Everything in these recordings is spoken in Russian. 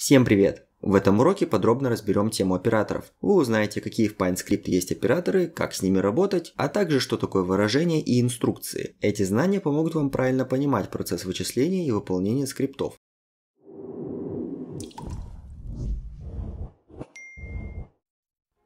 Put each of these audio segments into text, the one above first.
Всем привет! В этом уроке подробно разберем тему операторов. Вы узнаете, какие в PineScript есть операторы, как с ними работать, а также что такое выражение и инструкции. Эти знания помогут вам правильно понимать процесс вычисления и выполнения скриптов.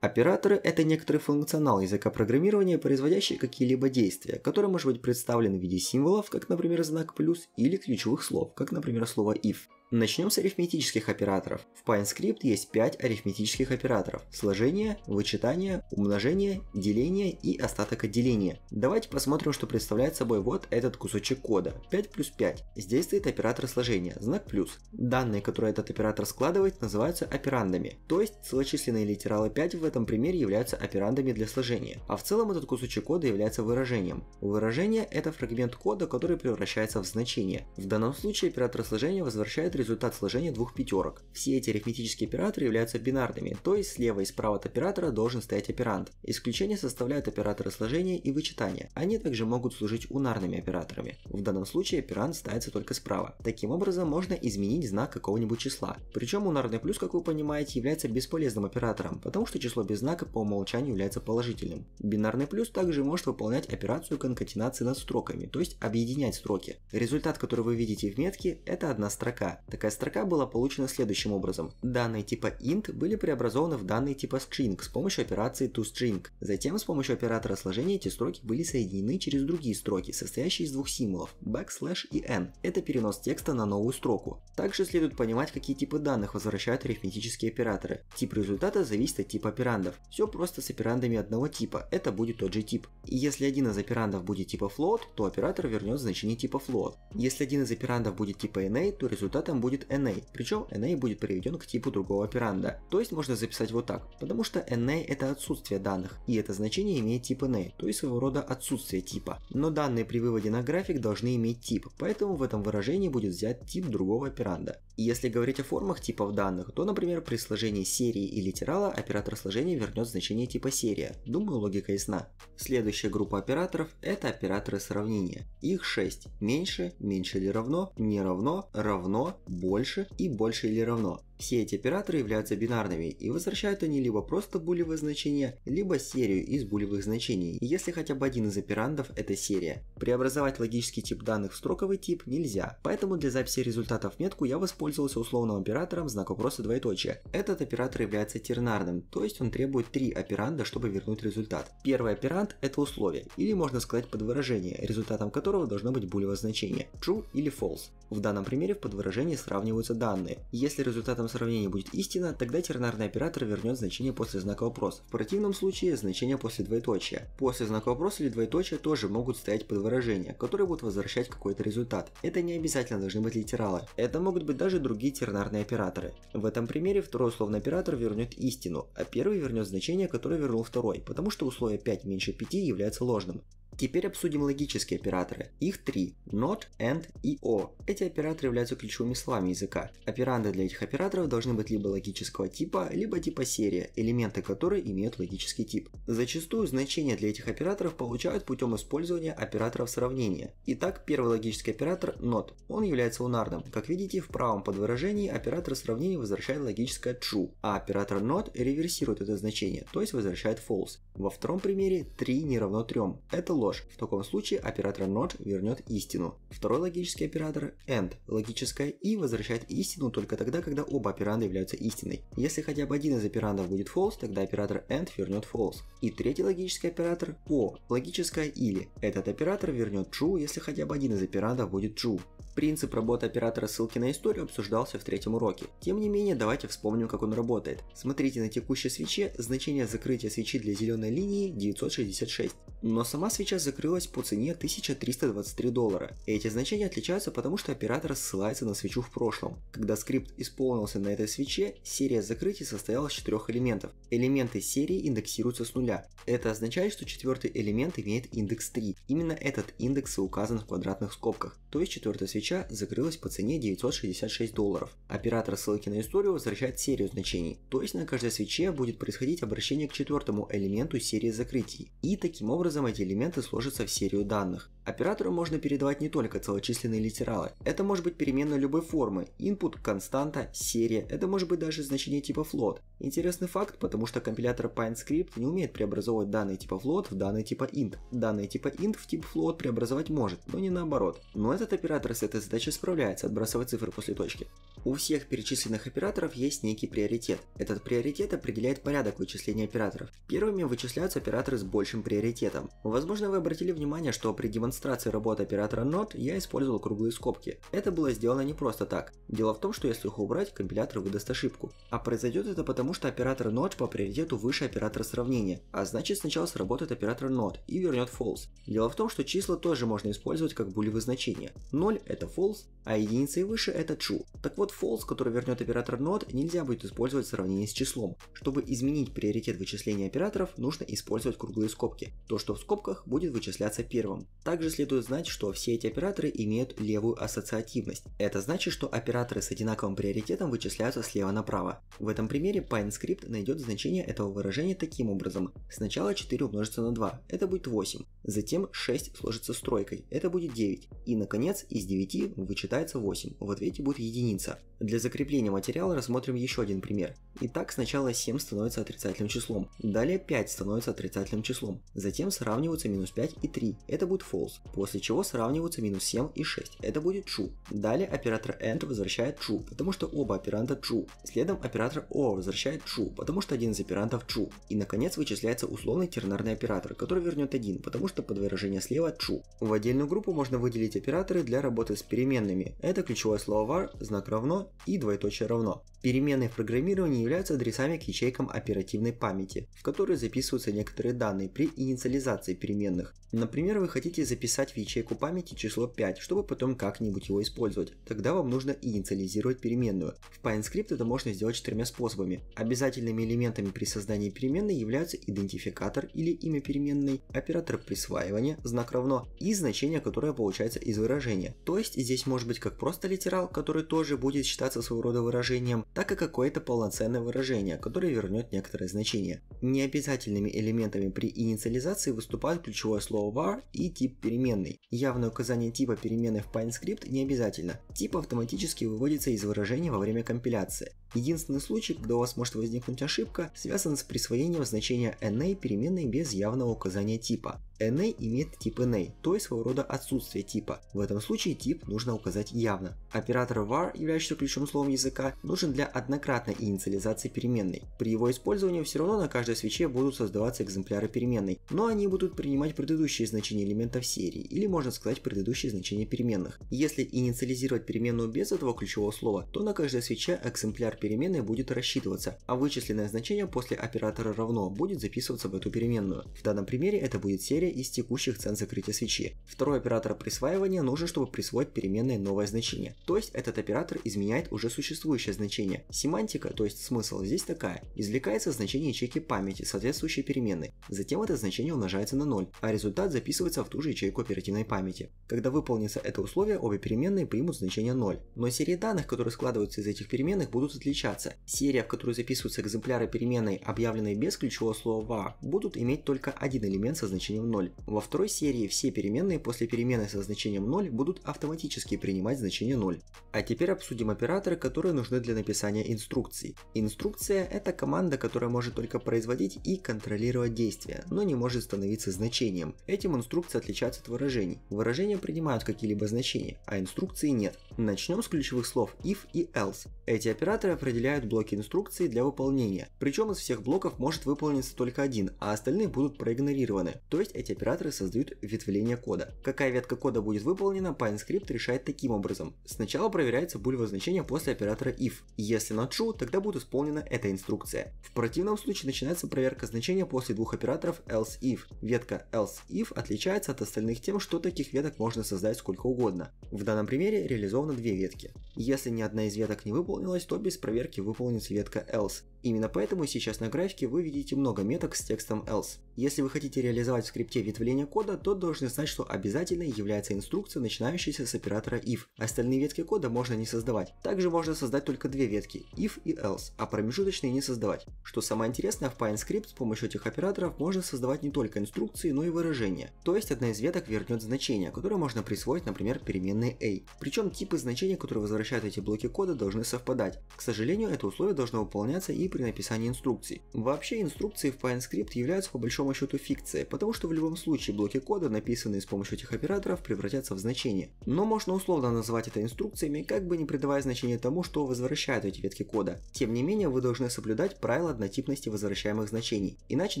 Операторы – это некоторый функционал языка программирования, производящий какие-либо действия, который может быть представлен в виде символов, как, например, знак плюс, или ключевых слов, как, например, слово if. Начнем с арифметических операторов. В PineScript есть 5 арифметических операторов. Сложение, вычитание, умножение, деление и остаток от деления. Давайте посмотрим, что представляет собой вот этот кусочек кода. 5 плюс 5. Здесь стоит оператор сложения, знак плюс. Данные, которые этот оператор складывает, называются операндами. То есть целочисленные литералы 5 в этом примере являются операндами для сложения. А в целом этот кусочек кода является выражением. Выражение – это фрагмент кода, который превращается в значение. В данном случае оператор сложения возвращает результат сложения двух пятерок. Все эти арифметические операторы являются бинарными, то есть слева и справа от оператора должен стоять операнд. Исключение составляют операторы сложения и вычитания. Они также могут служить унарными операторами. В данном случае операнд ставится только справа. Таким образом можно изменить знак какого-нибудь числа. Причем унарный плюс, как вы понимаете, является бесполезным оператором, потому что число без знака по умолчанию является положительным. Бинарный плюс также может выполнять операцию конкатенации над строками, то есть объединять строки. Результат, который вы видите в метке, это одна строка. Такая строка была получена следующим образом. Данные типа int были преобразованы в данные типа string с помощью операции toString. Затем с помощью оператора сложения эти строки были соединены через другие строки, состоящие из двух символов backslash и n. Это перенос текста на новую строку. Также следует понимать, какие типы данных возвращают арифметические операторы. Тип результата зависит от типа операндов. Все просто с операндами одного типа, это будет тот же тип. И если один из операндов будет типа float, то оператор вернет значение типа float. Если один из операндов будет типа na, то результатом ответом будет NA, причем NA будет приведен к типу другого операнда. То есть можно записать вот так, потому что NA это отсутствие данных, и это значение имеет тип NA, то есть своего рода отсутствие типа. Но данные при выводе на график должны иметь тип, поэтому в этом выражении будет взят тип другого операнда. И если говорить о формах типов данных, то, например, при сложении серии и литерала оператор сложения вернет значение типа серия. Думаю, логика ясна. Следующая группа операторов – это операторы сравнения. Их 6 – меньше, меньше или равно, не равно, равно, больше и больше или равно. Все эти операторы являются бинарными, и возвращают они либо просто булевое значение, либо серию из булевых значений, если хотя бы один из операндов – это серия. Преобразовать логический тип данных в строковый тип нельзя, поэтому для записи результатов в метку я воспользовался условным оператором знак вопроса двоеточие. Этот оператор является тернарным, то есть он требует три операнда, чтобы вернуть результат. Первый операнд – это условие, или можно сказать подвыражение, результатом которого должно быть булевое значение – true или false. В данном примере в подвыражении сравниваются данные. Если результатом данном сравнении будет истина, тогда тернарный оператор вернет значение после знака вопроса. В противном случае значение после двоеточия. После знака вопроса или двоеточия тоже могут стоять под выражения, которые будут возвращать какой-то результат. Это не обязательно должны быть литералы. Это могут быть даже другие тернарные операторы. В этом примере второй условный оператор вернет истину, а первый вернет значение, которое вернул второй, потому что условие 5 меньше 5 является ложным. Теперь обсудим логические операторы. Их три – not, and и o. Эти операторы являются ключевыми словами языка. Операнды для этих операторов должны быть либо логического типа, либо типа серия, элементы которой имеют логический тип. Зачастую значения для этих операторов получают путем использования операторов сравнения. Итак, первый логический оператор not. Он является лунарным. Как видите, в правом подвыражении оператор сравнения возвращает логическое true, а оператор not реверсирует это значение, то есть возвращает false. Во втором примере 3 не равно 3. Это ложь ложь. В таком случае оператор not вернет истину. Второй логический оператор and логическое и возвращает истину только тогда, когда оба операнда являются истиной. Если хотя бы один из операндов будет false, тогда оператор and вернет false. И третий логический оператор o логическое или. Этот оператор вернет true, если хотя бы один из операндов будет true. Принцип работы оператора ссылки на историю обсуждался в третьем уроке. Тем не менее, давайте вспомним, как он работает. Смотрите на текущей свече значение закрытия свечи для зеленой линии 966 но сама свеча закрылась по цене 1323 доллара. Эти значения отличаются потому, что оператор ссылается на свечу в прошлом. Когда скрипт исполнился на этой свече, серия закрытий состояла из четырех элементов. Элементы серии индексируются с нуля. Это означает, что четвертый элемент имеет индекс 3. Именно этот индекс и указан в квадратных скобках. То есть четвертая свеча закрылась по цене 966 долларов. Оператор ссылки на историю возвращает серию значений. То есть на каждой свече будет происходить обращение к четвертому элементу серии закрытий. И таким образом образом эти элементы сложатся в серию данных. Оператору можно передавать не только целочисленные литералы. Это может быть переменная любой формы, input, константа, серия, это может быть даже значение типа float. Интересный факт, потому что компилятор PineScript не умеет преобразовывать данные типа float в данные типа int. Данные типа int в тип float преобразовать может, но не наоборот. Но этот оператор с этой задачей справляется, отбрасывая цифры после точки. У всех перечисленных операторов есть некий приоритет. Этот приоритет определяет порядок вычисления операторов. Первыми вычисляются операторы с большим приоритетом этом. Возможно, вы обратили внимание, что при демонстрации работы оператора Node я использовал круглые скобки. Это было сделано не просто так. Дело в том, что если их убрать, компилятор выдаст ошибку. А произойдет это потому, что оператор Node по приоритету выше оператора сравнения, а значит сначала сработает оператор Node и вернет false. Дело в том, что числа тоже можно использовать как булевые значения. 0 это false, а и выше это true. Так вот, false, который вернет оператор not, нельзя будет использовать в сравнении с числом. Чтобы изменить приоритет вычисления операторов, нужно использовать круглые скобки. То, что в скобках, будет вычисляться первым. Также следует знать, что все эти операторы имеют левую ассоциативность. Это значит, что операторы с одинаковым приоритетом вычисляются слева направо. В этом примере PineScript найдет значение этого выражения таким образом. Сначала 4 умножится на 2, это будет 8. Затем 6 сложится с тройкой, это будет 9. И наконец, из 9 вычитаем считается 8, в ответе будет единица. Для закрепления материала рассмотрим еще один пример. Итак, сначала 7 становится отрицательным числом, далее 5 становится отрицательным числом, затем сравниваются минус 5 и 3, это будет false, после чего сравниваются минус 7 и 6, это будет true. Далее оператор and возвращает true, потому что оба операнта true, следом оператор or возвращает true, потому что один из оперантов true, и наконец вычисляется условный тернарный оператор, который вернет 1, потому что под выражение слева true. В отдельную группу можно выделить операторы для работы с переменными, это ключевое слово var, знак равно и двоеточие равно. Переменные в программировании являются адресами к ячейкам оперативной памяти, в которые записываются некоторые данные при инициализации переменных. Например, вы хотите записать в ячейку памяти число 5, чтобы потом как-нибудь его использовать. Тогда вам нужно инициализировать переменную. В PineScript это можно сделать четырьмя способами. Обязательными элементами при создании переменной являются идентификатор или имя переменной, оператор присваивания, знак равно и значение, которое получается из выражения. То есть здесь может быть как просто литерал, который тоже будет считаться своего рода выражением, так и какое-то полноценное выражение, которое вернет некоторое значение. Необязательными элементами при инициализации выступают ключевое слово var и тип переменной. Явное указание типа переменной в PineScript не обязательно. Тип автоматически выводится из выражения во время компиляции. Единственный случай, когда у вас может возникнуть ошибка, связан с присвоением значения NA переменной без явного указания типа. NA имеет тип NA, то есть своего рода отсутствие типа. В этом случае тип нужно указать явно. Оператор var, являющийся ключевым словом языка, нужен для однократной инициализации переменной. При его использовании все равно на каждой свече будут создаваться экземпляры переменной, но они будут принимать предыдущие значения элементов серии, или можно сказать предыдущие значения переменных. Если инициализировать переменную без этого ключевого слова, то на каждой свече экземпляр переменной будет рассчитываться, а вычисленное значение после оператора равно будет записываться в эту переменную. В данном примере это будет серия значителя из текущих цен закрытия свечи. Второй оператор присваивания нужен, чтобы присвоить переменной новое значение. То есть этот оператор изменяет уже существующее значение. Семантика, то есть смысл здесь такая. Извлекается значение ячейки памяти, соответствующей переменной. Затем это значение умножается на 0, а результат записывается в ту же ячейку оперативной памяти. Когда выполнится это условие, обе переменные примут значение 0. Но серии данных, которые складываются из этих переменных, будут отличаться. Серия, в которую записываются экземпляры переменной, объявленной без ключевого слова var, «а», будут иметь только один элемент со значением 0. 0. Во второй серии все переменные после перемены со значением 0 будут автоматически принимать значение 0. А теперь обсудим операторы, которые нужны для написания инструкций. Инструкция – это команда, которая может только производить и контролировать действия, но не может становиться значением. Этим инструкции отличаются от выражений. Выражения принимают какие-либо значения, а инструкции нет. Начнем с ключевых слов if и else. Эти операторы определяют блоки инструкции для выполнения, причем из всех блоков может выполниться только один, а остальные будут проигнорированы. То есть эти эти операторы создают ветвление кода. Какая ветка кода будет выполнена, PineScript решает таким образом. Сначала проверяется булево значение после оператора if. Если not true, тогда будет исполнена эта инструкция. В противном случае начинается проверка значения после двух операторов else if. Ветка else if отличается от остальных тем, что таких веток можно создать сколько угодно. В данном примере реализовано две ветки. Если ни одна из веток не выполнилась, то без проверки выполнится ветка else. Именно поэтому сейчас на графике вы видите много меток с текстом else. Если вы хотите реализовать в скрипте все ветвления кода, то должны знать, что обязательной является инструкция, начинающаяся с оператора if. Остальные ветки кода можно не создавать. Также можно создать только две ветки if и else, а промежуточные не создавать. Что самое интересное, в PineScript с помощью этих операторов можно создавать не только инструкции, но и выражения. То есть одна из веток вернет значение, которое можно присвоить, например, переменной a. Причем типы значений, которые возвращают эти блоки кода, должны совпадать. К сожалению, это условие должно выполняться и при написании инструкций. Вообще инструкции в PineScript являются по большому счету фикцией, потому что в любом любом случае блоки кода, написанные с помощью этих операторов, превратятся в значения. Но можно условно назвать это инструкциями, как бы не придавая значения тому, что возвращают эти ветки кода. Тем не менее, вы должны соблюдать правила однотипности возвращаемых значений, иначе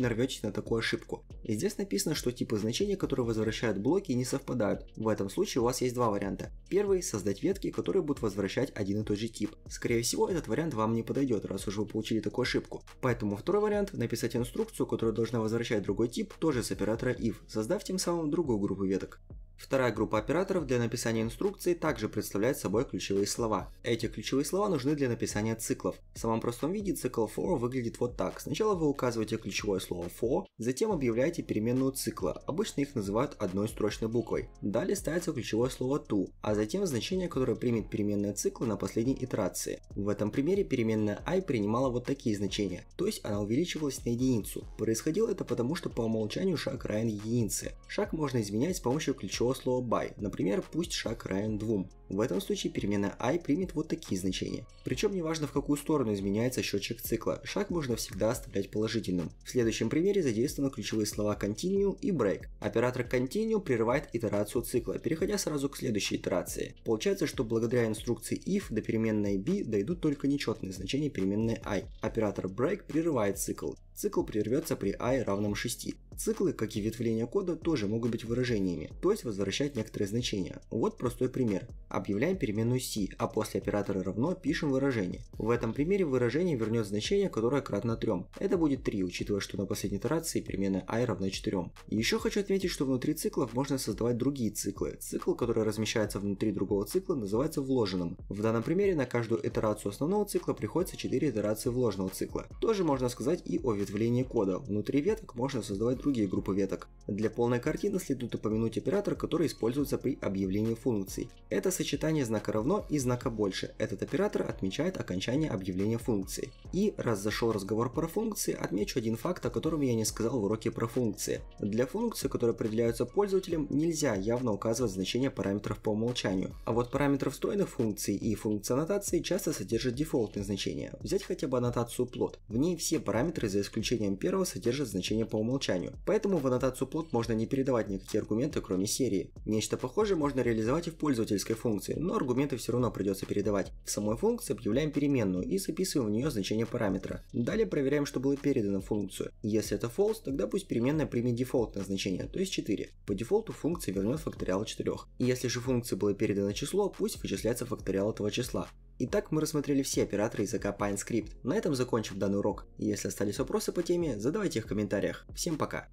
нарветесь на такую ошибку. И здесь написано, что типы значения, которые возвращают блоки, не совпадают. В этом случае у вас есть два варианта. Первый – создать ветки, которые будут возвращать один и тот же тип. Скорее всего, этот вариант вам не подойдет, раз уж вы получили такую ошибку. Поэтому второй вариант – написать инструкцию, которая должна возвращать другой тип, тоже с оператора if, создав тем самым другую группу веток. Вторая группа операторов для написания инструкции также представляет собой ключевые слова. Эти ключевые слова нужны для написания циклов. В самом простом виде цикл for выглядит вот так. Сначала вы указываете ключевое слово for, затем объявляете переменную цикла. Обычно их называют одной строчной буквой. Далее ставится ключевое слово to, а затем значение, которое примет переменная цикла на последней итерации. В этом примере переменная i принимала вот такие значения, то есть она увеличивалась на единицу. Происходило это потому, что по умолчанию шаг равен единице. Шаг можно изменять с помощью ключевого слова by. Например, пусть шаг равен двум. В этом случае переменная i примет вот такие значения. Причем неважно в какую сторону изменяется счетчик цикла, шаг можно всегда оставлять положительным. В следующем примере задействованы ключевые слова continue и break. Оператор continue прерывает итерацию цикла, переходя сразу к следующей итерации. Получается, что благодаря инструкции if до переменной b дойдут только нечетные значения переменной i. Оператор break прерывает цикл. Цикл прервется при i равном 6. Циклы, как и ветвления кода, тоже могут быть выражениями, то есть возвращать некоторые значения. Вот простой пример объявляем переменную c, а после оператора равно пишем выражение. В этом примере выражение вернет значение, которое кратно 3. Это будет 3, учитывая, что на последней итерации переменная i равна 4. Еще хочу отметить, что внутри циклов можно создавать другие циклы. Цикл, который размещается внутри другого цикла, называется вложенным. В данном примере на каждую итерацию основного цикла приходится 4 итерации вложенного цикла. Тоже можно сказать и о ветвлении кода. Внутри веток можно создавать другие группы веток. Для полной картины следует упомянуть оператор, который используется при объявлении функций. Это сочетание сочетание знака равно и знака больше. Этот оператор отмечает окончание объявления функции. И раз зашел разговор про функции, отмечу один факт, о котором я не сказал в уроке про функции. Для функций, которые определяются пользователем, нельзя явно указывать значение параметров по умолчанию. А вот параметры встроенных функций и функции аннотации часто содержат дефолтные значения. Взять хотя бы аннотацию plot В ней все параметры, за исключением первого, содержат значение по умолчанию. Поэтому в аннотацию plot можно не передавать никакие аргументы, кроме серии. Нечто похожее можно реализовать и в пользовательской функции функции, но аргументы все равно придется передавать. В самой функции объявляем переменную и записываем в нее значение параметра. Далее проверяем, что было передано в функцию. Если это false, тогда пусть переменная примет дефолтное значение, то есть 4. По дефолту функция вернет факториал 4. И если же функции было передано число, пусть вычисляется факториал этого числа. Итак, мы рассмотрели все операторы языка PineScript. На этом закончим данный урок. Если остались вопросы по теме, задавайте их в комментариях. Всем пока!